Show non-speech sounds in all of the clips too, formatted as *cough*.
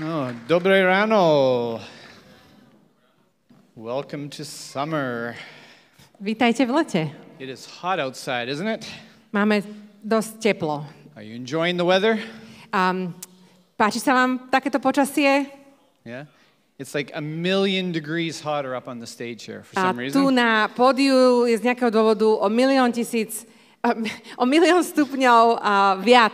Oh, no, dobré ráno. Welcome to summer. Vítajte v lete. It is hot outside, isn't it? Máme dosť teplo. Are you enjoying the weather? Um, páči sa vám takéto počasie? Yeah. It's like a million degrees hotter up on the stage here for some reason. A tu na pódiu je z nejakého dôvodu o milión tisíc, *laughs* o milión stupňov uh, viac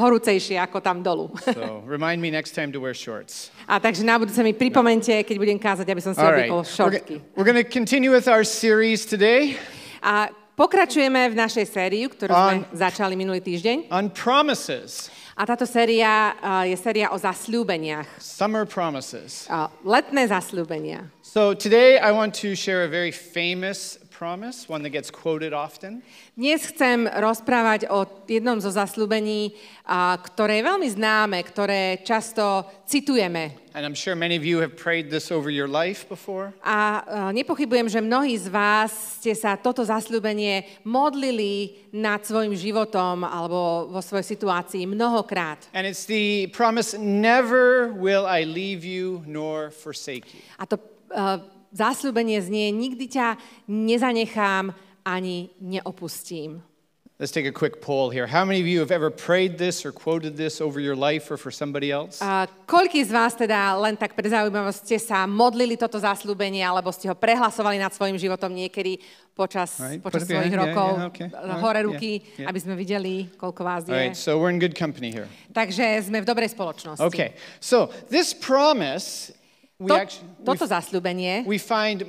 horúcejšie ako tam dolu. so, me next time to wear shorts. A takže na budúce mi pripomente, keď budem kázať, aby som si All right. šortky. We're, gonna to continue with our series today. A pokračujeme v našej sérii, ktorú on, sme začali minulý týždeň. On promises. A táto séria uh, je séria o zasľúbeniach. Summer promises. Uh, letné zasľúbenia. So today I want to share a very famous promise, one that gets quoted often. Dnes chcem rozprávať o jednom zo zaslúbení, a, ktoré je veľmi známe, ktoré často citujeme. And I'm sure many of you have prayed this over your life before. A uh, nepochybujem, že mnohí z vás ste sa toto zasľúbenie modlili nad svojim životom alebo vo svojej situácii mnohokrát. And it's the promise never will I leave you nor forsake you. A to uh, Zásľubenie znie, nikdy ťa nezanechám ani neopustím. Let's take a quick poll here. How many of you have ever prayed this or quoted this over your life or for somebody else? A koľký z vás teda len tak pre zaujímavosť ste sa modlili toto zasľúbenie alebo ste ho prehlasovali nad svojim životom niekedy počas, right, počas svojich behind, rokov? Yeah, yeah, okay. Hore ruky, yeah, yeah. aby sme videli, koľko vás je. Right, so we're in good company here. Takže sme v dobrej spoločnosti. Okay, so this promise to, toto zasľúbenie we find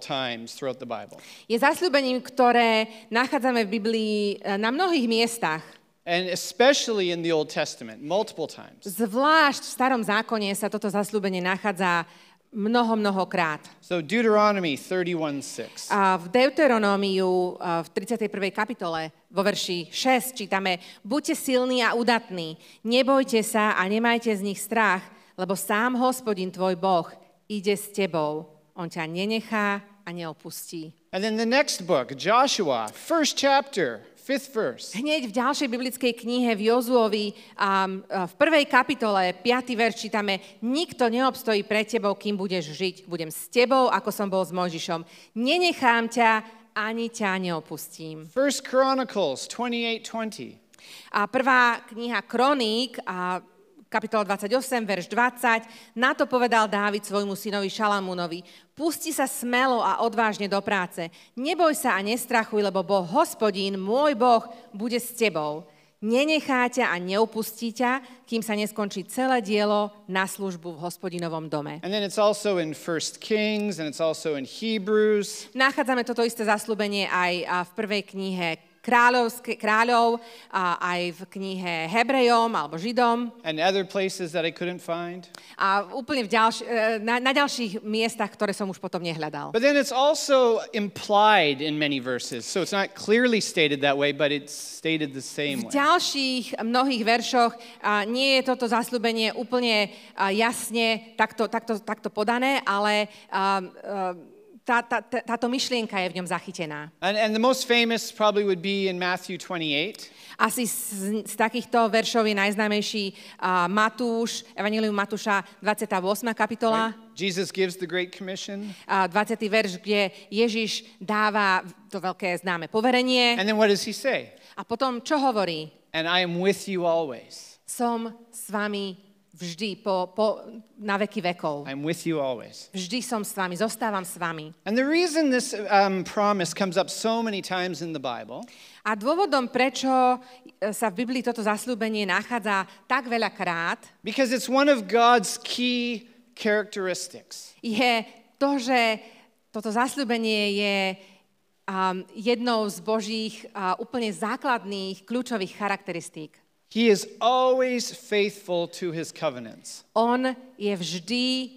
times the Bible. je zasľúbením, ktoré nachádzame v Biblii e, na mnohých miestach. And especially in the Old Testament, multiple times. Zvlášť v starom zákone sa toto zasľúbenie nachádza mnoho, mnohokrát. So Deuteronomy 31:6. A v Deuteronomiu e, v 31. kapitole vo verši 6 čítame: Buďte silní a udatní, nebojte sa a nemajte z nich strach, lebo sám hospodin tvoj Boh ide s tebou. On ťa nenechá a neopustí. And then the next book, Joshua, first chapter, fifth verse. Hneď v ďalšej biblickej knihe v Jozuovi um, uh, v prvej kapitole, 5. verš čítame Nikto neobstojí pre tebou, kým budeš žiť. Budem s tebou, ako som bol s Mojžišom. Nenechám ťa, ani ťa neopustím. First Chronicles 28, 20. A prvá kniha Kroník a kapitola 28, verš 20. Na to povedal Dávid svojmu synovi Šalamúnovi, pusti sa smelo a odvážne do práce. Neboj sa a nestrachuj, lebo Boh, hospodín, môj Boh, bude s tebou. Nenechá ťa a neupustí ťa, kým sa neskončí celé dielo na službu v hospodinovom dome. And then it's also in Kings and it's also in Hebrews. Nachádzame toto isté zaslúbenie aj v prvej knihe kráľov a aj v knihe Hebrejom alebo Židom. And other places that I couldn't find. A úplne v ďalš- e, na, na ďalších miestach, ktoré som už potom nehľadal. But then it's also implied in many verses. So it's not clearly stated that way, but it's stated the same way. V ďalších mnohých veršoch a nie je toto zaslúbenie úplne jasne takto, takto, takto podané, ale a, uh, tá, tá, táto myšlienka je v ňom zachytená. And, and the most famous probably would be in Matthew 28. Asi z, z takýchto veršov je najznámejší uh, Matúš, Evangelium Matúša 28. kapitola. Right. Jesus gives the great commission. Uh, 20. verš, kde Ježiš dáva to veľké známe poverenie. And then what does he say? A potom čo hovorí? And I am with you always. Som s vami Vždy, po, po, na veky vekov. I'm with you always. Vždy som s vami, zostávam s vami. And the reason this um, promise comes up so many times in the Bible a dôvodom, prečo e, sa v Biblii toto zaslúbenie nachádza tak veľa krát, because it's one of God's key characteristics. je to, že toto zaslúbenie je um, jednou z Božích uh, úplne základných, kľúčových charakteristík. He is always faithful to his covenants. On je vždy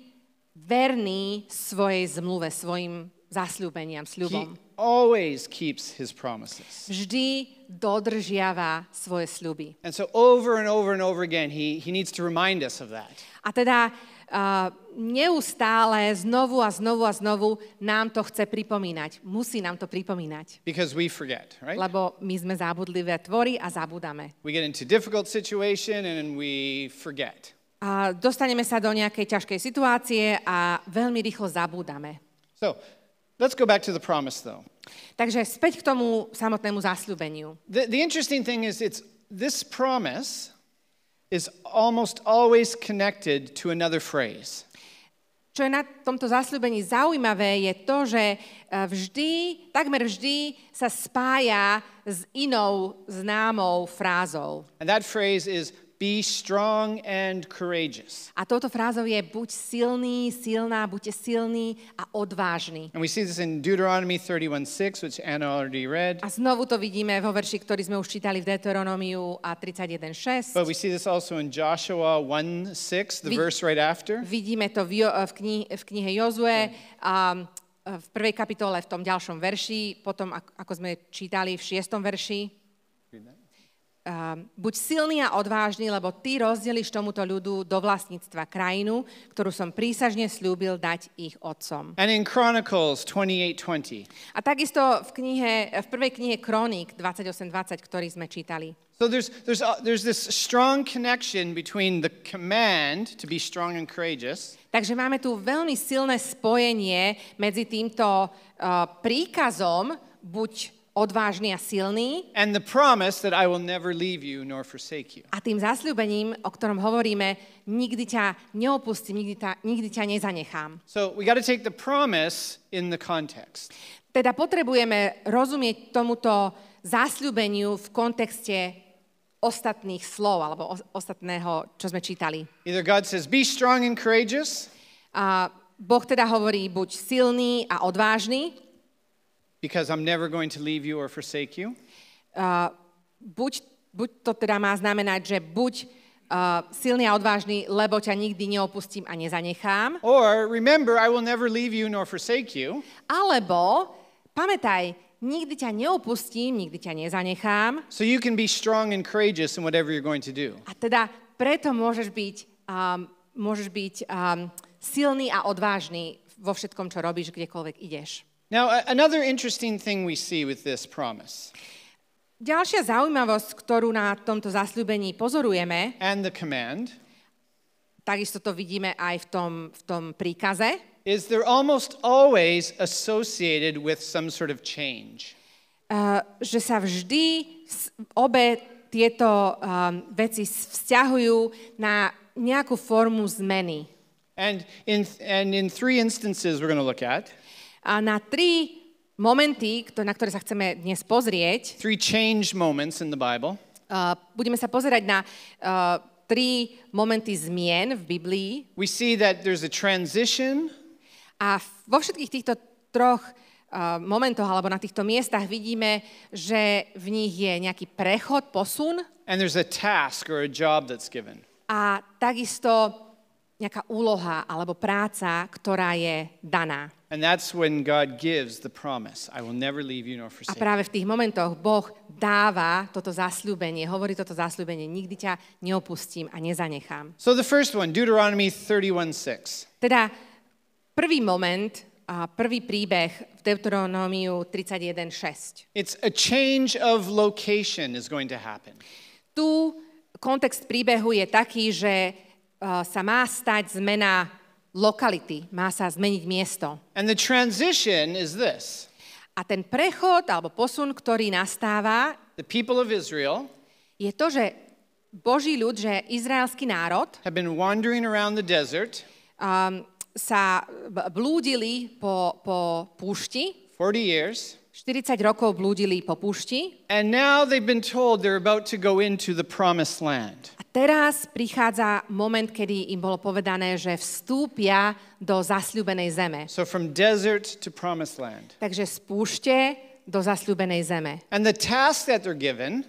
verný svojej zmluve, svojim zasľúbeniam, sľubom. He always keeps his promises. Vždy dodržiava svoje sľuby. And so over and over and over again he, he needs to remind us of that. A teda neustále znovu a znovu a znovu nám to chce pripomínať. Musí nám to pripomínať. Because we forget, right? Lebo my sme zábudlivé tvory a zabúdame. We get into difficult situation and we forget. A dostaneme sa do nejakej ťažkej situácie a veľmi rýchlo zabúdame. So, let's go back to the promise though. Takže späť k tomu samotnému zasľúbeniu. The, the interesting thing is it's this promise is almost always connected to another phrase. Čo je na tomto zasľúbení zaujímavé, je to, že e, vždy, takmer vždy sa spája s inou známou frázou. And that phrase is Be strong and courageous. A touto frázou je buď silný, silná, buďte silní a odvážni. And we see this in Deuteronomy 31:6, which Anna already read. A znovu to vidíme vo verši, ktorý sme už čítali v Deuteronomiu a 31:6. But we see this also in Joshua 1:6, the Vid- verse right after. Vidíme to v, jo- v, kni- v knihe Jozue. Um, v prvej kapitole, v tom ďalšom verši, potom ako sme čítali v šiestom verši uh, buď silný a odvážny, lebo ty rozdeliš tomuto ľudu do vlastníctva krajinu, ktorú som prísažne slúbil dať ich otcom. And in Chronicles 28:20. A takisto v, knihe, v prvej knihe Kronik 28:20, ktorý sme čítali. So there's, there's, a, uh, there's this strong connection between the command to be strong and courageous. Takže máme tu veľmi silné spojenie medzi týmto uh, príkazom buď odvážny a silný. And the promise that I will never leave you nor forsake you. A tým zasľúbením, o ktorom hovoríme, nikdy ťa neopustím, nikdy, ta, nikdy ťa nezanechám. So we got to take the promise in the context. Teda potrebujeme rozumieť tomuto zasľúbeniu v kontexte ostatných slov alebo o, ostatného, čo sme čítali. Either God says, be strong and courageous. A Boh teda hovorí, buď silný a odvážny. Because I'm never going to leave you or forsake you. Uh, buď, buď to teda má znamenať, že buď uh, silný a odvážny, lebo ťa nikdy neopustím a nezanechám. Or remember, I will never leave you nor forsake you. Alebo pamätaj, nikdy ťa neopustím, nikdy ťa nezanechám. So you can be strong and courageous in whatever you're going to do. A teda preto môžeš byť, um, môžeš byť um, silný a odvážny vo všetkom, čo robíš, kdekoľvek ideš. Now, another interesting thing we see with this promise. Ďalšia zaujímavosť, ktorú na tomto zasľúbení pozorujeme, and the command, takisto to vidíme aj v tom, v tom príkaze, is they're almost always associated with some sort of change. Uh, že sa vždy obe tieto um, veci vzťahujú na nejakú formu zmeny. And in, and in three instances we're going to look at a na tri momenty, na ktoré sa chceme dnes pozrieť. Three change moments in the Bible. Uh, budeme sa pozerať na uh, tri momenty zmien v Biblii. We see that there's a transition. A vo všetkých týchto troch uh, momentoch alebo na týchto miestach vidíme, že v nich je nejaký prechod, posun. And there's a task or a job that's given. A takisto nejaká úloha alebo práca, ktorá je daná. And that's when God gives the promise, I will never leave you nor forsake. A práve v tých momentoch Boh dáva toto zasľúbenie, hovorí toto zasľúbenie, nikdy ťa neopustím a nezanechám. So the first one, Deuteronomy 31:6. Teda prvý moment, a prvý príbeh v Deuteronomiu 31:6. It's a change of location is going to happen. Tu kontext príbehu je taký, že sa má stať zmena lokality, má sa zmeniť miesto. And the transition is this. A ten prechod alebo posun, ktorý nastáva, the people of Israel, je to, že Boží ľud, že izraelský národ have been wandering around the desert, um, sa blúdili po, po púšti. 40 years. 40 rokov blúdili po púšti. And now they've been told they're about to go into the promised land teraz prichádza moment, kedy im bolo povedané, že vstúpia do zasľúbenej zeme. So from desert to promised land. Takže z púšte do zasľúbenej zeme. And the task that they're given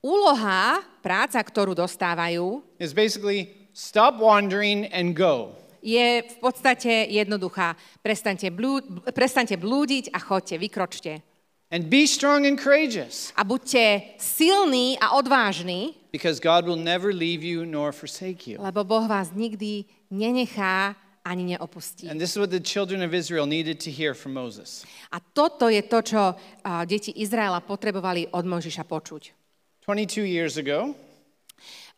úloha, práca, ktorú dostávajú, is basically stop wandering and go. Je v podstate jednoduchá. Prestaňte, blúd, prestaňte blúdiť a chodte, vykročte. And be strong and courageous. A buďte silní a odvážni. Because God will never leave you nor forsake you. Lebo Boh vás nikdy nenechá ani neopustí. And this is what the children of Israel needed to hear from Moses. A toto je to, čo uh, deti Izraela potrebovali od Mojžiša počuť. 22 years ago,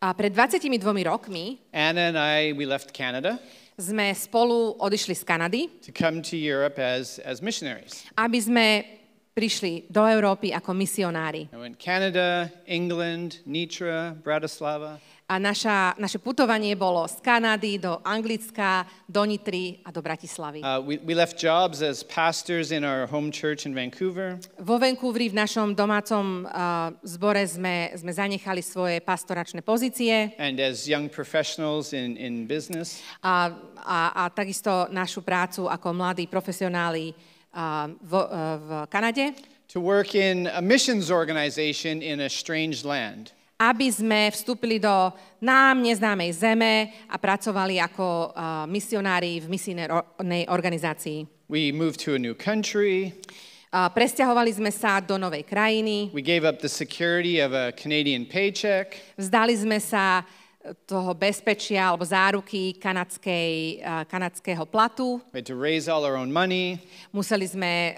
a pred 22 rokmi Anna and I, we left Canada sme spolu odišli z Kanady, to come to Europe as, as missionaries. aby sme prišli do Európy ako misionári. Canada, England, Nitra, Bratislava. A naša, naše putovanie bolo z Kanady do Anglicka, do Nitry a do Bratislavy. Uh, we, we Vancouver. Vo Vancouveri v našom domácom uh, zbore sme, sme zanechali svoje pastoračné pozície. And as young in, in A, a, a takisto našu prácu ako mladí profesionáli Um, uh, v, Kanade. To work in a missions organization in a strange land. Aby sme vstúpili do nám neznámej zeme a pracovali ako uh, misionári v misijnej organizácii. We moved to a new country. Uh, presťahovali sme sa do novej krajiny. We gave up the security of a Canadian paycheck. Vzdali sme sa toho bezpečia alebo záruky kanadskej, uh, kanadského platu. to raise all our own money. Museli sme uh,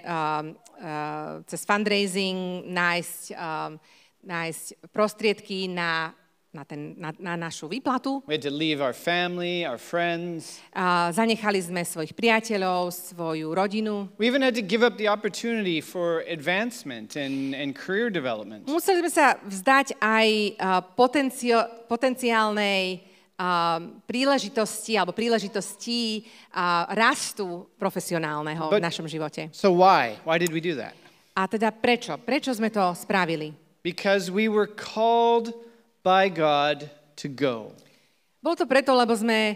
uh, cez fundraising nájsť, uh, nájsť prostriedky na na, ten, na, na našu výplatu. We had to leave our family, our friends. A zanechali sme svojich priateľov, svoju rodinu. We even had to give up the opportunity for advancement and, career development. Museli sme sa vzdať aj potencio, potenciálnej príležitosti alebo príležitostí rastu profesionálneho But, v našom živote. So why? Why did we do that? A teda prečo? Prečo sme to spravili? Because we were called by God to go. Bolo to preto, lebo sme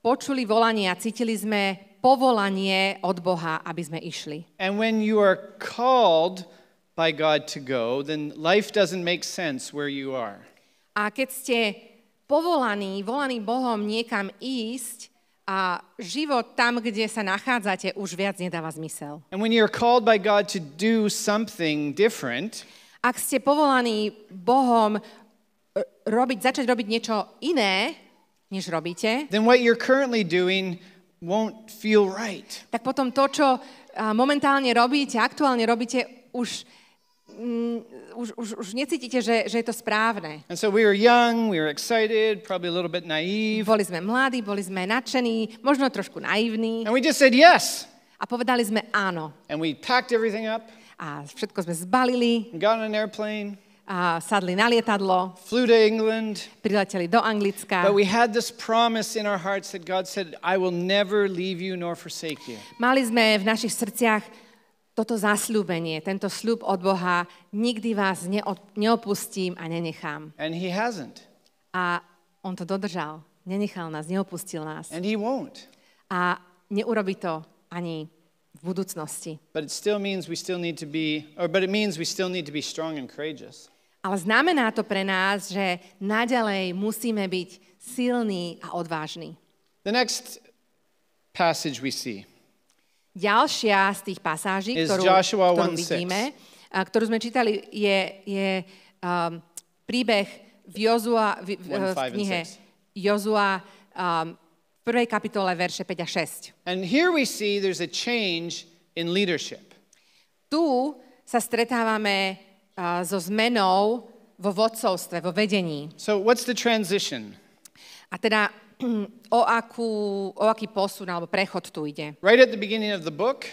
počuli volanie a cítili sme povolanie od Boha, aby sme išli. And when you are called by God to go, then life doesn't make sense where you are. A keď ste povolaní, volaní Bohom niekam ísť, a život tam, kde sa nachádzate, už viac nedáva zmysel. And when you're called by God to do something different, ak ste povolaní Bohom robiť, začať robiť niečo iné, než robíte, then what you're currently doing won't feel right. tak potom to, čo momentálne robíte, aktuálne robíte, už Mm, už, už, už necítite, že, že je to správne. And so we were young, we were excited, probably a little bit naive. Boli sme mladí, boli sme nadšení, možno trošku naivní. And we just said yes. A povedali sme áno. And we packed everything up. A všetko sme zbalili. And got on an airplane a sadli na lietadlo. Flew to England. Prileteli do Anglicka. But we had this promise in our hearts that God said, I will never leave you nor forsake you. Mali sme v našich srdciach toto zasľúbenie, tento sľub od Boha, nikdy vás neopustím a nenechám. And he hasn't. A on to dodržal. Nenechal nás, neopustil nás. And he won't. A neurobi to ani v budúcnosti. But it still means we still need to be, or but it means we still need to be strong and courageous. Ale znamená to pre nás, že naďalej musíme byť silní a odvážni. The next passage we see Ďalšia z tých pasáží, ktorú, ktorú vidíme, a ktorú sme čítali, je, je um, príbeh v, Jozua, v, v, v knihe Jozua um, v prvej kapitole verše 5 a 6. And here we see there's a change in leadership. Tu sa stretávame so zmenou vo vodcovstve, vo vedení. So what's the transition? A teda *clears throat* o, akú, o aký posun alebo prechod tu ide. Right at the beginning of the book,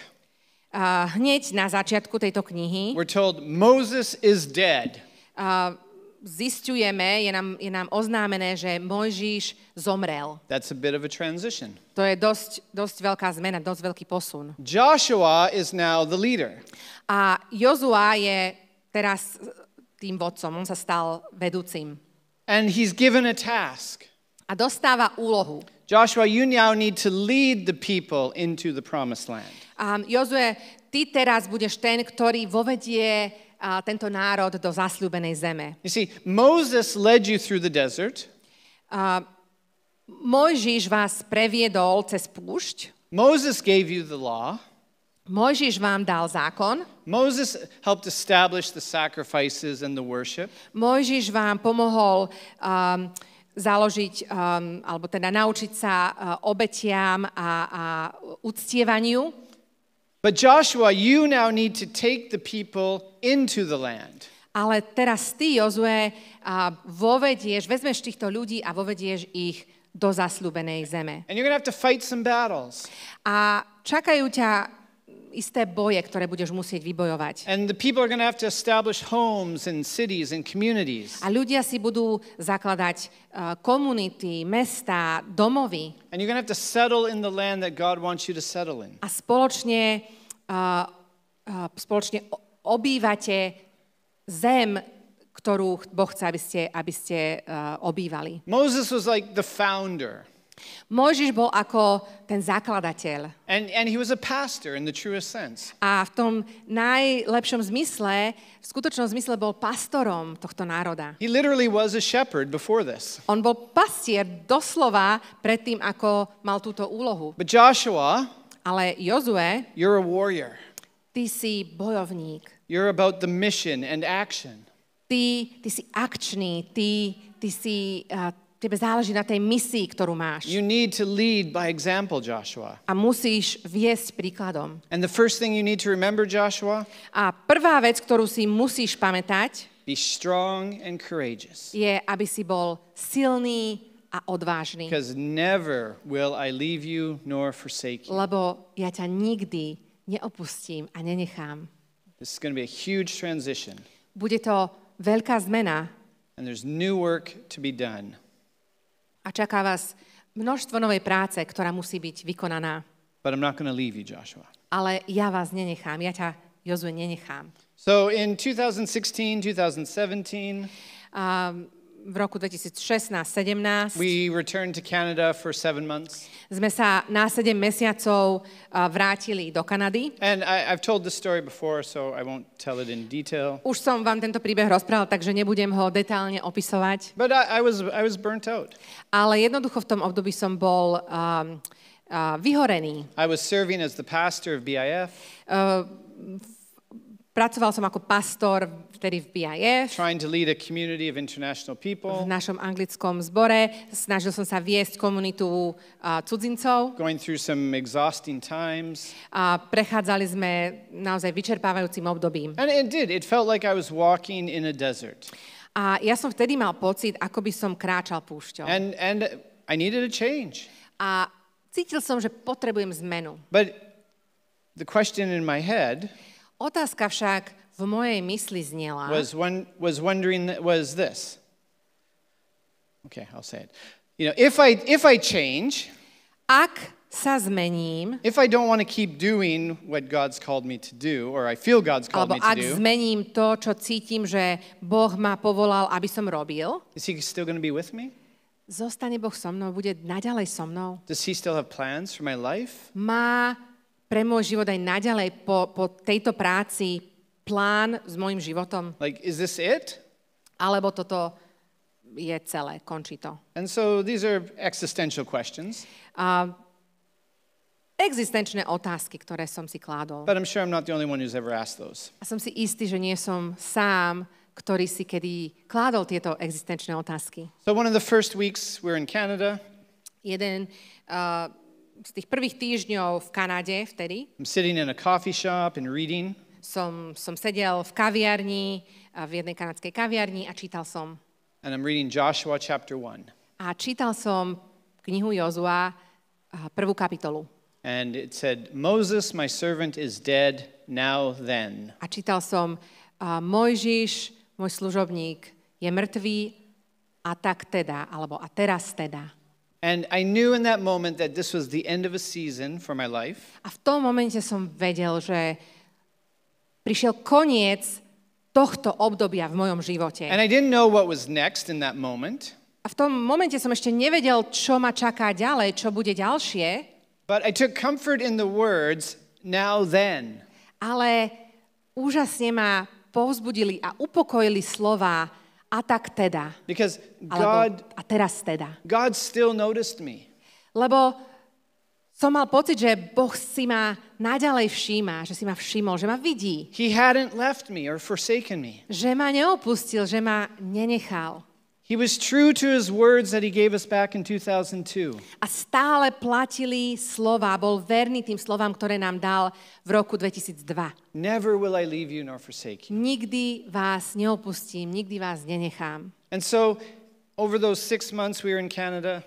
uh, hneď na začiatku tejto knihy we're told Moses is dead. Uh, zistujeme, je nám, je nám oznámené, že Mojžiš zomrel. That's a bit of a transition. To je dosť, dosť veľká zmena, dosť veľký posun. Joshua is now the leader. A Jozua je teraz tým vodcom, on sa stal vedúcim. And he's given a task. A dostáva úlohu. Joshua, you now need to lead the people into the promised land. Um, Jozue, ty teraz budeš ten, ktorý vovedie uh, tento národ do zasľúbenej zeme. You see, Moses led you through the desert. Uh, Mojžiš vás previedol cez púšť. Moses gave you the law. Mojžiš vám dal zákon. Moses helped establish the sacrifices and the worship. Mojžiš vám pomohol um, založiť, um, alebo teda naučiť sa uh, obetiam a, a uctievaniu. But Joshua, you now need to take the people into the land. Ale teraz ty, Jozue, uh, vovedieš, vezmeš týchto ľudí a vovedieš ich do zasľubenej zeme. And you're have to fight some battles. A čakajú ťa isté boje, ktoré budeš musieť vybojovať. And the people are going to have to establish homes and cities and communities. A ľudia si budú zakladať e, komunity, uh, mesta, domovy. And you're going to have to settle in the land that God wants you to settle in. A spoločne uh, uh, spoločne obývate zem, ktorú Boh chce, aby ste, aby ste uh, obývali. Moses was like the founder. Mojžiš bol ako ten zakladateľ. And, and he was a pastor in the truest sense. A v tom najlepšom zmysle, v skutočnom zmysle bol pastorom tohto národa. He literally was a shepherd before this. On bol pastier doslova predtým, ako mal túto úlohu. But Joshua, ale Jozue, you're a warrior. Ty si bojovník. You're about the mission and action. Ty, ty si akčný, ty, ty si uh, Tebe záleží na tej misii, ktorú máš. You need to lead by example, Joshua. A musíš viesť príkladom. And the first thing you need to remember, Joshua, a prvá vec, ktorú si musíš pamätať, be strong and courageous. je, aby si bol silný a odvážny. Because never will I leave you nor forsake you. Lebo ja ťa nikdy neopustím a nenechám. This is going to be a huge transition. Bude to veľká zmena. And there's new work to be done. a čaká vás množstvo novej práce, ktorá musí byť vykonaná. But I'm not leave you, Joshua. Ale ja vás nenechám, ja ťa, Jozue, nenechám. So in 2016, 2017, um, v roku 2016-17. We returned to Canada for seven months. Sme sa na 7 mesiacov uh, vrátili do Kanady. And I, I've told this story before, so I won't tell it in detail. Už som vám tento príbeh rozprával, takže nebudem ho detálne opisovať. But I, I was, I was burnt out. Ale jednoducho v tom období som bol um, uh, vyhorený. I was serving as the pastor of BIF. Uh, pracoval som ako pastor v vtedy v BIF, trying to lead a community of international v people, našom anglickom zbore. Snažil som sa viesť komunitu a, cudzincov. going through some exhausting times. A prechádzali sme naozaj vyčerpávajúcim obdobím. And it did. It felt like I was walking in a desert. A ja som vtedy mal pocit, ako by som kráčal púšťou. And and I needed a change. A cítil som, že potrebujem zmenu. But the question in my head Otázka však v mojej mysli znela, was, one, was wondering that was this. Okay, I'll say it. You know, if I, if I change, ak sa zmením, if I don't want to keep doing what God's called me to do, or I feel God's called me to do, zmením to, čo cítim, že Boh ma povolal, aby som robil, is He still going to be with me? zostane Boh so mnou, bude naďalej so mnou. Does He still have plans for my life? Má pre môj život aj naďalej po, po tejto práci plán s mojim životom. Like, is this it? Alebo toto je celé, končí to. And so these are existential questions. Uh, existenčné otázky, ktoré som si kládol. But I'm sure I'm not the only one who's ever asked those. A som si istý, že nie som sám, ktorý si kedy kládol tieto existenčné otázky. So one of the first weeks we're in Canada. Jeden uh, z tých prvých týždňov v Kanade vtedy. I'm sitting in a coffee shop and reading som, som sedel v kaviarni, v jednej kanadskej kaviarni a čítal som. And I'm reading Joshua chapter one. A čítal som knihu Jozua, prvú kapitolu. And it said, Moses, my servant, is dead now then. A čítal som, Mojžiš, môj služobník, je mrtvý a tak teda, alebo a teraz teda. And I knew in that moment that this was the end of a season for my life. A v tom momente som vedel, že prišiel koniec tohto obdobia v mojom živote. And I didn't know what was next in that moment. A v tom momente som ešte nevedel, čo ma čaká ďalej, čo bude ďalšie. But I took comfort in the words now then. Ale úžasne ma povzbudili a upokojili slova a tak teda. Because God, alebo, a teraz teda. God still noticed me. Lebo som mal pocit, že Boh si ma naďalej všíma, že si ma všimol, že ma vidí. He hadn't left me or forsaken me. Že ma neopustil, že ma nenechal. He was true to his words that he gave us back in 2002. A stále platili slova, bol verný tým slovám, ktoré nám dal v roku 2002. Never will I leave you nor forsake you. Nikdy vás neopustím, nikdy vás nenechám. And so over those six months we were in Canada.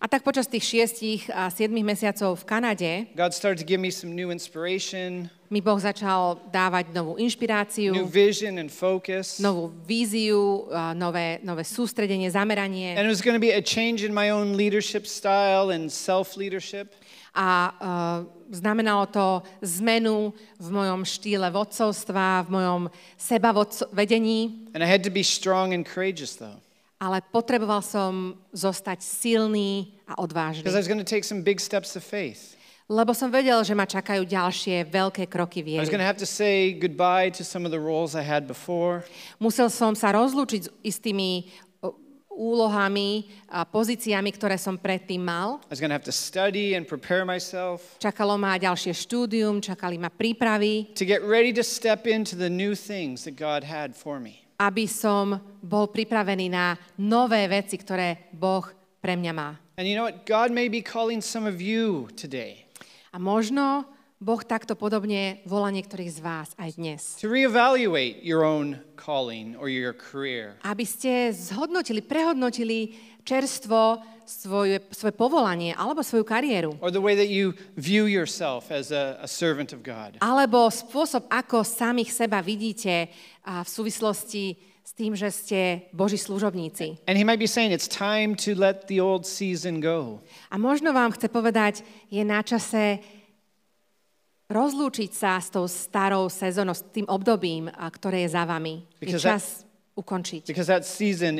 A tak počas tých šiestich a siedmých mesiacov v Kanade God started to give me some new inspiration, mi Boh začal dávať novú inšpiráciu, new vision and focus. novú víziu, nové, nové sústredenie, zameranie. And it was going to be a change in my own leadership style and self-leadership. A uh, znamenalo to zmenu v mojom štýle vodcovstva, v mojom sebavedení. And I had to be strong and courageous though ale potreboval som zostať silný a odvážny. Lebo som vedel, že ma čakajú ďalšie veľké kroky viery. Musel som sa rozlúčiť s istými úlohami a pozíciami, ktoré som predtým mal. Čakalo ma ďalšie štúdium, čakali ma prípravy. To get ready to step into the new things that God had for me aby som bol pripravený na nové veci, ktoré Boh pre mňa má. And you know what? God may be calling some of you today. A možno Boh takto podobne volá niektorých z vás aj dnes. To your own or your Aby ste zhodnotili, prehodnotili čerstvo svoje, svoje povolanie alebo svoju kariéru. Alebo spôsob, ako samých seba vidíte a v súvislosti s tým, že ste Boží služobníci. saying A možno vám chce povedať, je na čase rozlúčiť sa s tou starou sezónou, s tým obdobím, ktoré je za vami. Because je čas that, ukončiť. that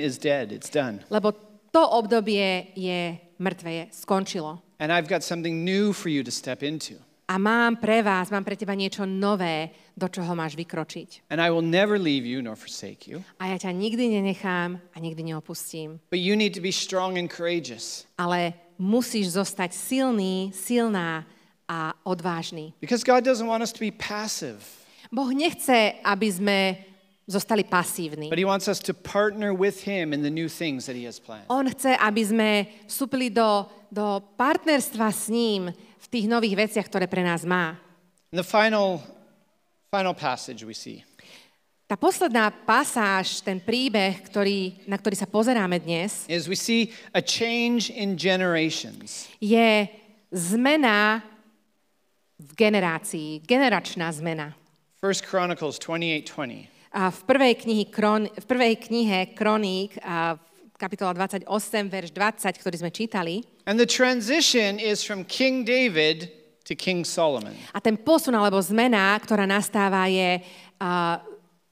is dead, it's done. Lebo to obdobie je mŕtve, je, skončilo. And I've got something new for you to step into. A mám pre vás, mám pre teba niečo nové, do čoho máš vykročiť. And I will never leave you nor forsake you. A ja ťa nikdy nenechám a nikdy neopustím. But you need to be strong and courageous. Ale musíš zostať silný, silná a odvážny. Because God doesn't want us to be passive. Boh nechce, aby sme zostali pasívni. But he wants us to partner with him in the new things that he has planned. On chce, aby sme vstúpili do, do partnerstva s ním v tých nových veciach, ktoré pre nás má. And the final, final passage we see. Tá posledná pasáž, ten príbeh, ktorý, na ktorý sa pozeráme dnes, is we see a change in generations. je zmena v generácii, generačná zmena. 1 Chronicles 28, 20. A v prvej, knihy v prvej knihe Kroník, a kapitola 28, verš 20, ktorý sme čítali. And the transition is from King David to King Solomon. A ten posun alebo zmena, ktorá nastáva, je uh,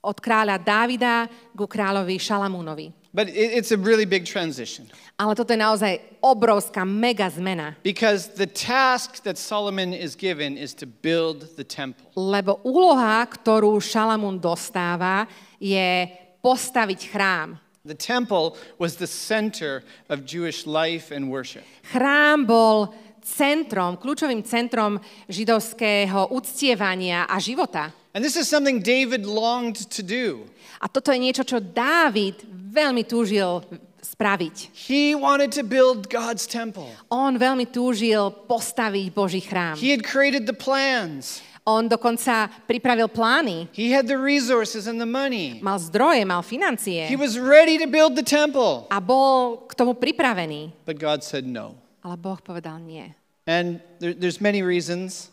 od kráľa Dávida ku kráľovi Šalamúnovi. But it, it's a really big transition. Ale toto je naozaj obrovská mega zmena. Because the task that Solomon is given is to build the temple. Lebo úloha, ktorú Šalamún dostáva, je postaviť chrám. The temple was the center of Jewish life and worship. Chrám bol centrom, kľúčovým centrom židovského uctievania a života. And this is something David longed to do. A toto je niečo, čo Dávid veľmi túžil spraviť. He wanted to build God's temple. On veľmi túžil postaviť Boží chrám. He had created the plans. On dokonca pripravil plány. He had the resources and the money. Mal zdroje, mal financie. He was ready to build the temple. A bol k tomu pripravený. But God said no. Ale Boh povedal nie. And there, there's many reasons.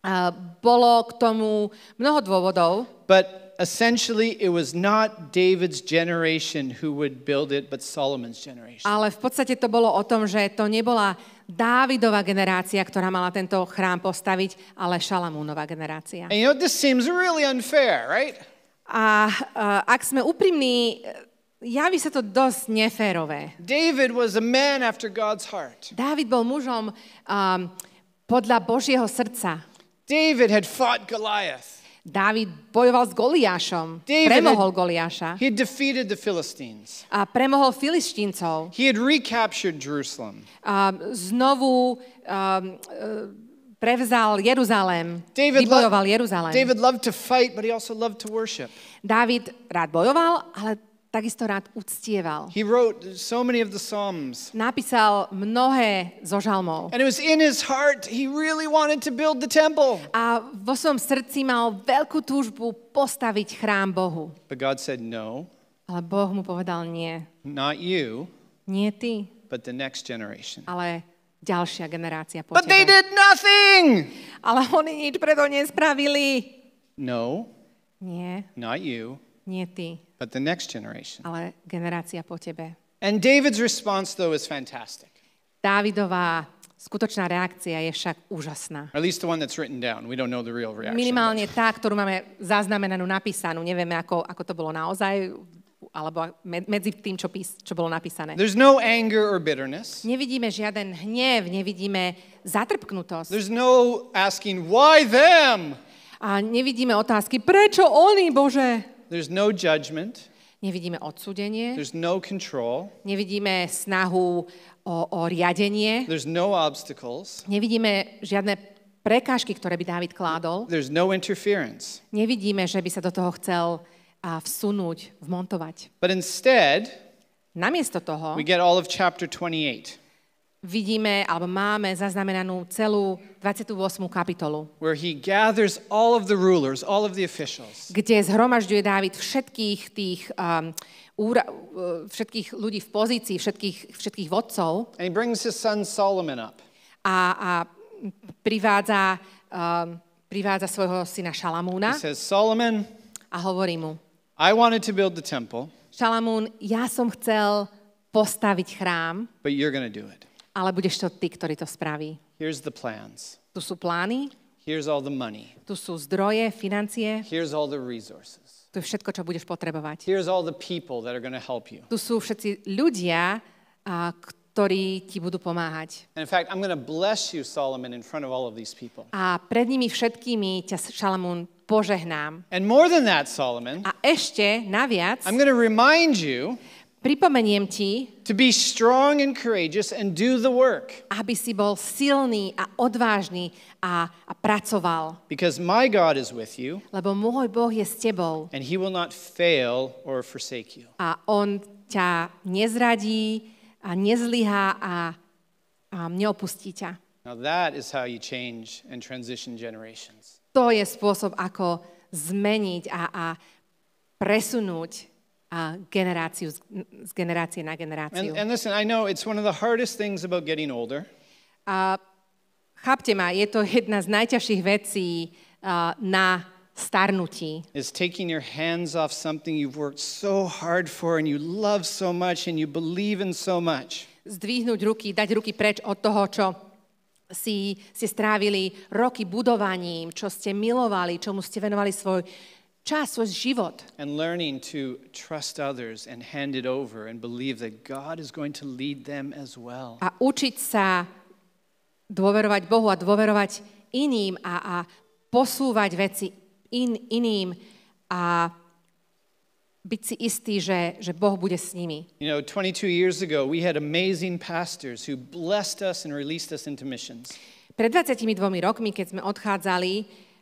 Uh, bolo k tomu mnoho dôvodov. But essentially it was not David's generation who would build it, but Solomon's generation. Ale v podstate to bolo o tom, že to nebola Dávidova generácia, ktorá mala tento chrám postaviť, ale Šalamúnova generácia. And you know, this seems really unfair, right? A uh, ak sme úprimní, javí sa to dosť neférové. David was a man after God's heart. Dávid bol mužom um, podľa Božieho srdca. David had fought Goliath. Dávid bojoval s Goliášom. David premohol Goliáša. He had defeated the Philistines. A premohol Filištíncov. He had recaptured Jerusalem. A znovu um, e, prevzal Jeruzalém, David vybojoval Jeruzalém. David loved to fight, but he also loved to worship. David rád bojoval, ale takisto rád uctieval. He wrote so many of the psalms. Napísal mnohé zo žalmov. And it was in his heart he really wanted to build the temple. A vo svojom srdci mal veľkú túžbu postaviť chrám Bohu. But God said no. Ale Boh mu povedal nie. Not you. Nie ty. But the next generation. Ale ďalšia generácia po But tebe. they did nothing. Ale oni nič preto nespravili. No. Nie. Not you. Nie ty but the next generation. ale generácia po tebe. And David's response, though, is fantastic, Dávidová skutočná reakcia je však úžasná. at least the one that's written down. We don't know the real reaction. but- Minimálne tá, ktorú máme zaznamenanú, napísanú. Nevieme, ako, ako to bolo naozaj, alebo medzi tým, čo, pís, čo bolo napísané. There's no anger or bitterness. Nevidíme žiaden hnev, nevidíme zatrpknutosť. There's no asking, why them? A nevidíme otázky, prečo oni, Bože? There's no judgment. Nevidíme odsúdenie. There's no control. Nevidíme snahu o, o riadenie. There's no obstacles. Nevidíme žiadne prekážky, ktoré by Dávid kládol. There's no interference. Nevidíme, že by sa do toho chcel a vsunúť, vmontovať. But instead, namiesto toho, we get all of chapter 28 vidíme alebo máme zaznamenanú celú 28. kapitolu. Where he gathers all of the rulers, all of the officials. Kde zhromažďuje Dávid všetkých tých um, úra, uh, všetkých ľudí v pozícii, všetkých, všetkých vodcov. And he brings his son Solomon up. A, a privádza, um, privádza svojho syna Šalamúna. He says, Solomon, a hovorí mu, I wanted to build the temple. Šalamún, ja som chcel postaviť chrám. But you're gonna do it ale budeš to ty, ktorý to spraví. Here's the plans. Tu sú plány. Here's all the money. Tu sú zdroje, financie. Here's all the resources. Tu je všetko, čo budeš potrebovať. Here's all the people that are going to help you. Tu sú všetci ľudia, a, ktorí ti budú pomáhať. And in fact, I'm going to bless you, Solomon, in front of all of these people. A pred nimi všetkými ťa Šalamún požehnám. And more than that, Solomon, a ešte naviac I'm going to remind you, Pripomeniem ti, to be strong and courageous and do the work. Aby si bol silný a odvážny a, a pracoval. Because my God is with you. Lebo môj Boh je s tebou. And he will not fail or forsake you. A on ťa nezradí a nezlyhá a, a neopustí ťa. Now that is how you change and transition generations. To je spôsob, ako zmeniť a, a presunúť uh, generáciu, z generácie na generáciu. And, and listen, I know it's one of the hardest things about getting older. A chápte ma, je to jedna z najťažších vecí uh, na starnutí. Is taking your hands off something you've worked so hard for and you love so much and you believe in so much. Zdvihnúť ruky, dať ruky preč od toho, čo si, si strávili roky budovaním, čo ste milovali, čomu ste venovali svoj Čas was život. And learning to trust others and hand it over and believe that God is going to lead them as well. A učiť sa dôverovať Bohu a dôverovať iným a, a posúvať veci in, iným a byť si istý, že, že Boh bude s nimi. You know, 22 years ago we had amazing pastors who blessed us and released us into missions. Pred 22 rokmi, keď sme odchádzali,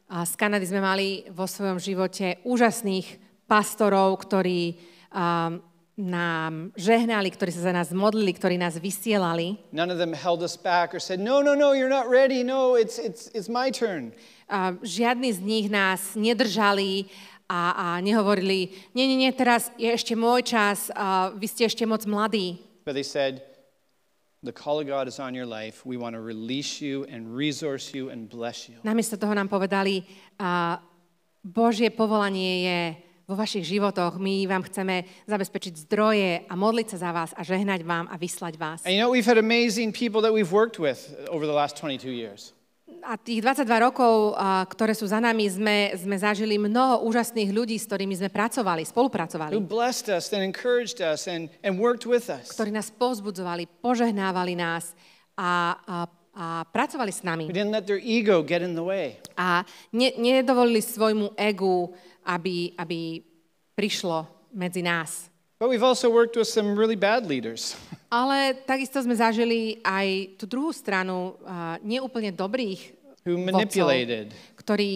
a z Kanady sme mali vo svojom živote úžasných pastorov, ktorí um, nám žehnali, ktorí sa za nás modlili, ktorí nás vysielali. None of them held us back or said, no, no, no, you're not ready, no, it's, it's, it's my turn. žiadny z nich nás nedržali a, a nehovorili, nie, nie, nie, teraz je ešte môj čas, a vy ste ešte moc mladí. But they said, The call of God is on your life. We want to release you and resource you and bless you. Namiesto toho nám povedali, uh, Božie povolanie je vo vašich životoch. My vám chceme zabezpečiť zdroje a modliť sa za vás a žehnať vám a vyslať vás. And you know, we've had amazing people that we've worked with over the last 22 years a tých 22 rokov, ktoré sú za nami, sme, sme zažili mnoho úžasných ľudí, s ktorými sme pracovali, spolupracovali. Ktorí nás povzbudzovali, požehnávali nás a, a a pracovali s nami. A ne, nedovolili svojmu egu, aby, aby prišlo medzi nás. But we've also worked with some really bad leaders. *laughs* Ale takisto sme zažili aj tú druhú stranu uh, neúplne dobrých who manipulated, vodcov, ktorí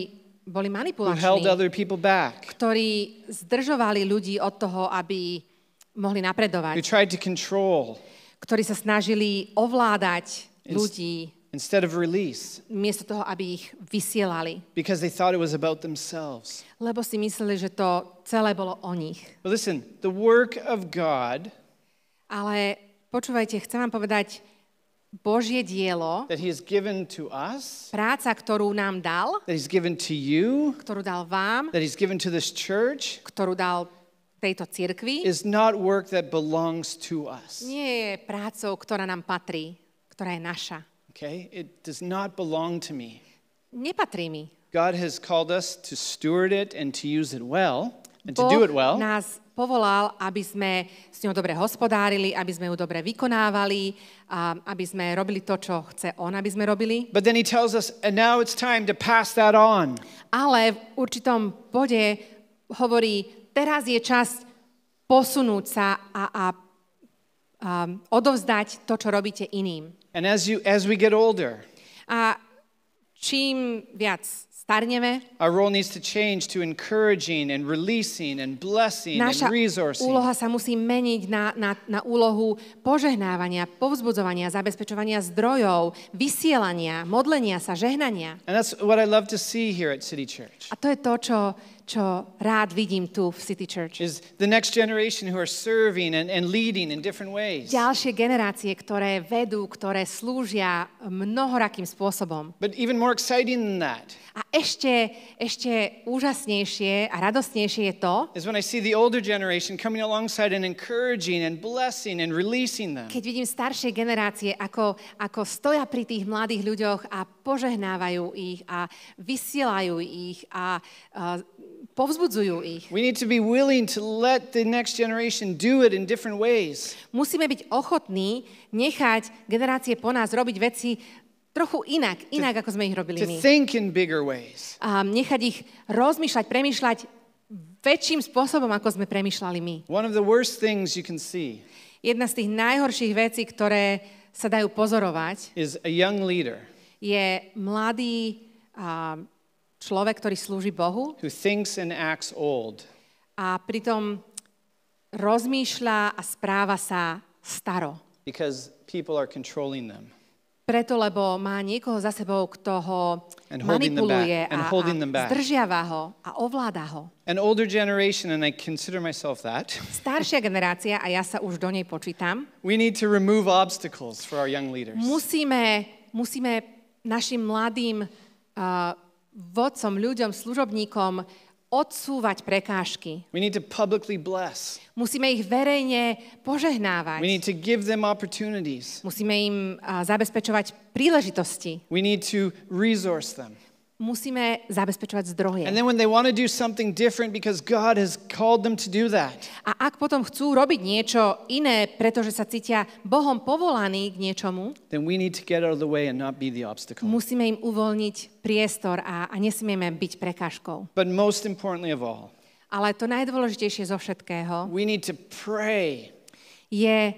boli manipulační, who held other people back, ktorí zdržovali ľudí od toho, aby mohli napredovať, who tried to control, ktorí sa snažili ovládať ľudí Instead of release. Miesto toho, aby ich vysielali. Because they thought it was about themselves. Lebo si mysleli, že to celé bolo o nich. But listen, the work of God Ale počúvajte, chcem vám povedať, Božie dielo, that he has given to us, práca, ktorú nám dal, that he's given to you, ktorú dal vám, that he's given to this church, ktorú dal tejto cirkvi, is not work that belongs to us. nie je prácou, ktorá nám patrí, ktorá je naša. Okay? It does not belong to me. Nepatrí mi. God has called us to steward it and to use it well and to do it well. nás povolal, aby sme s ňou dobre hospodárili, aby sme ju dobre vykonávali, aby sme robili to, čo chce on, aby sme robili. But then he tells us, and now it's time to pass that on. Ale v určitom bode hovorí, teraz je čas posunúť sa a, a, a odovzdať to, čo robíte iným. And as, you, as we get older, a čím viac starneme, our role needs to change to encouraging and releasing and blessing naša and resourcing. úloha sa musí meniť na, na, na úlohu požehnávania, povzbudzovania, zabezpečovania zdrojov, vysielania, modlenia sa, žehnania. And that's what I love to see here at City Church. A to je to, čo čo rád vidím tu v City Church. Is the next generation who are serving and, and leading in different ways. Ďalšie generácie, ktoré vedú, ktoré slúžia mnohorakým spôsobom. But even more exciting than that. A ešte, ešte úžasnejšie a radostnejšie je to, is when I see the older generation coming alongside and encouraging and blessing and releasing them. Keď vidím staršie generácie, ako, ako stoja pri tých mladých ľuďoch a požehnávajú ich a vysielajú ich a uh, povzbudzujú ich. We need to be willing to let the next generation do it in different ways. Musíme byť ochotní nechať generácie po nás robiť veci trochu inak, inak to, ako sme ich robili to my. Think in bigger ways. A nechať ich rozmýšľať, premýšľať väčším spôsobom, ako sme premýšľali my. One of the worst things you can see Jedna z tých najhorších vecí, ktoré sa dajú pozorovať, is a young leader. je mladý um, človek, ktorý slúži Bohu who thinks and acts old. a pritom rozmýšľa a správa sa staro. Because people are controlling them. Preto, lebo má niekoho za sebou, kto ho and manipuluje back, a, a zdržiava ho a ovláda ho. An older generation, and I consider myself that. *laughs* Staršia generácia, a ja sa už do nej počítam. We need to remove obstacles for our young leaders. Musíme, musíme našim mladým uh, vodcom, ľuďom, služobníkom odsúvať prekážky. We need to publicly bless. Musíme ich verejne požehnávať. We need to give them opportunities. Musíme im uh, zabezpečovať príležitosti. We need to resource them musíme zabezpečovať zdroje. And then when they want to do something different because God has called them to do that. A ak potom chcú robiť niečo iné, pretože sa cítia Bohom povolaní k niečomu, then we need to get out of the way and not be the obstacle. Musíme im uvoľniť priestor a, a nesmieme byť prekážkou. But most importantly of all, ale to najdôležitejšie zo všetkého we need to pray. je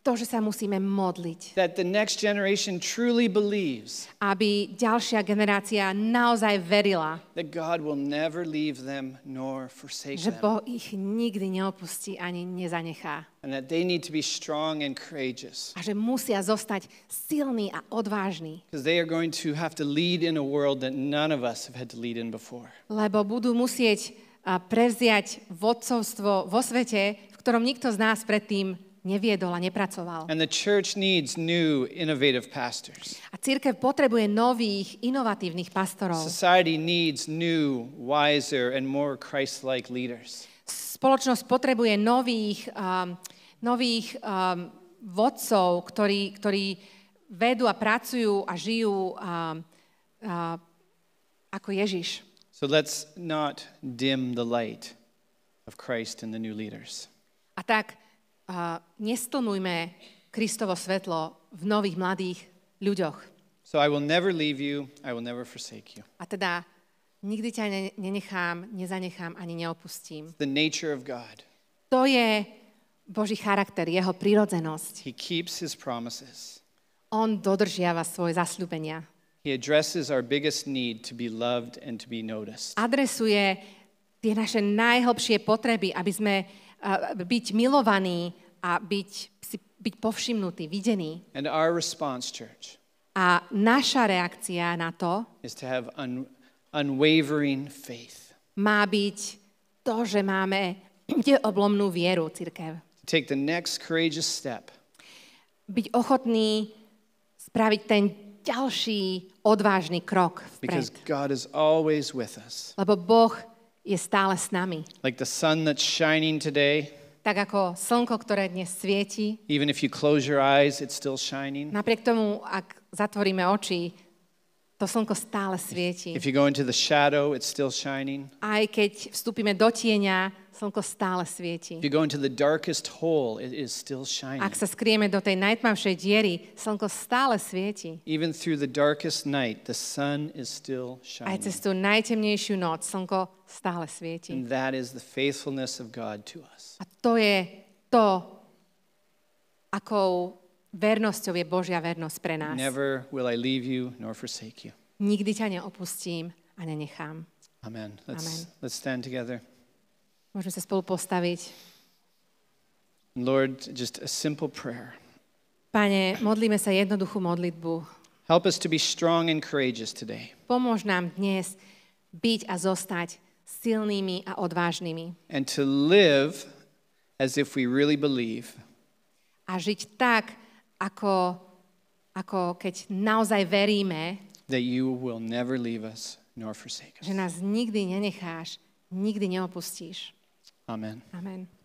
to, že sa musíme modliť. That the next generation truly believes. Aby ďalšia generácia naozaj verila. That God will never leave them nor forsake že them. Že Boh ich nikdy neopustí ani nezanechá. And that they need to be strong and courageous. A že musia zostať silní a odvážni. Because they are going to have to lead in a world that none of us have had to lead in before. Lebo budú musieť prevziať vodcovstvo vo svete, v ktorom nikto z nás predtým neviedol a nepracoval. And the church needs new innovative pastors. A církev potrebuje nových, inovatívnych pastorov. Society needs new, wiser and more Christ-like leaders. Spoločnosť potrebuje nových, um, nových um, vodcov, ktorí, ktorí vedú a pracujú a žijú um, uh, ako Ježiš. So let's not dim the light of Christ and the new leaders. A tak nestlnujme Kristovo svetlo v nových mladých ľuďoch. So I will never leave you, I will never forsake you. A teda nikdy ťa nenechám, nezanechám ani neopustím. the nature of God. To je Boží charakter, jeho prírodzenosť. He keeps his promises. On dodržiava svoje zasľúbenia. He addresses our biggest need to be loved and to be noticed. Adresuje tie naše najhlbšie potreby, aby sme uh, byť milovaní, a byť, byť povšimnutý, videný. And our response, church, a naša reakcia na to is to have un, unwavering faith. má byť to, že máme *clears throat* oblomnú vieru, církev. Take the next courageous step. Byť ochotný spraviť ten ďalší odvážny krok vpred. God is always with us. Lebo Boh je stále s nami. Like the sun that's shining today tak ako slnko, ktoré dnes svieti. Even if you close your eyes, it's still shining. Napriek tomu, ak zatvoríme oči, to slnko stále svieti. If you go into the shadow, it's still shining. Aj keď vstúpime do tieňa, slnko stále svieti. If you go into the darkest hole, it is still shining. Ak sa skrieme do tej najtmavšej diery, slnko stále svieti. Even through the darkest night, the sun is still shining. Aj cez tú najtemnejšiu noc, slnko stále svieti. And that is the faithfulness of God to us. A to je to, akou vernosťou je Božia vernosť pre nás. Never will I leave you nor forsake you. Nikdy ťa neopustím a nenechám. Amen. Let's, Amen. let's stand together. Môžeme sa spolu postaviť. Lord, just a simple prayer. Pane, modlíme sa jednoduchú modlitbu. Help us to be strong and courageous today. Pomôž nám dnes byť a zostať silnými a odvážnymi. And to live as if we really believe. A žiť tak, ako, ako keď naozaj veríme, that you will never leave us nor forsake us. že nás nikdy nenecháš, nikdy neopustíš. Amen. Amen.